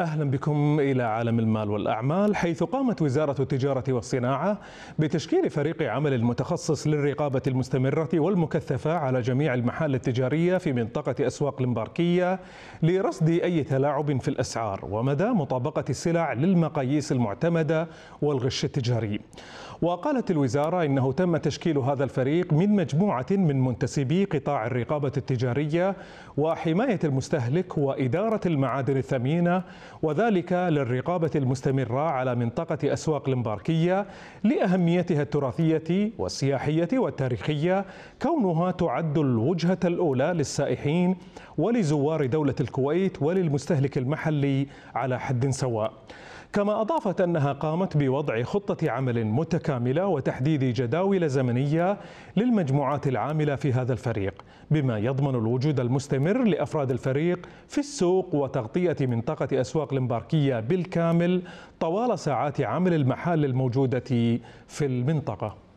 أهلا بكم إلى عالم المال والأعمال حيث قامت وزارة التجارة والصناعة بتشكيل فريق عمل متخصص للرقابة المستمرة والمكثفة على جميع المحال التجارية في منطقة أسواق المباركية لرصد أي تلاعب في الأسعار ومدى مطابقة السلع للمقاييس المعتمدة والغش التجاري وقالت الوزارة إنه تم تشكيل هذا الفريق من مجموعة من منتسبي قطاع الرقابة التجارية وحماية المستهلك وإدارة المعادن الثمينة وذلك للرقابة المستمرة على منطقة أسواق المباركية لأهميتها التراثية والسياحية والتاريخية كونها تعد الوجهة الأولى للسائحين ولزوار دولة الكويت وللمستهلك المحلي على حد سواء كما أضافت أنها قامت بوضع خطة عمل متكاملة وتحديد جداول زمنية للمجموعات العاملة في هذا الفريق بما يضمن الوجود المستمر لأفراد الفريق في السوق وتغطية منطقة أسواق المباركية بالكامل طوال ساعات عمل المحال الموجودة في المنطقة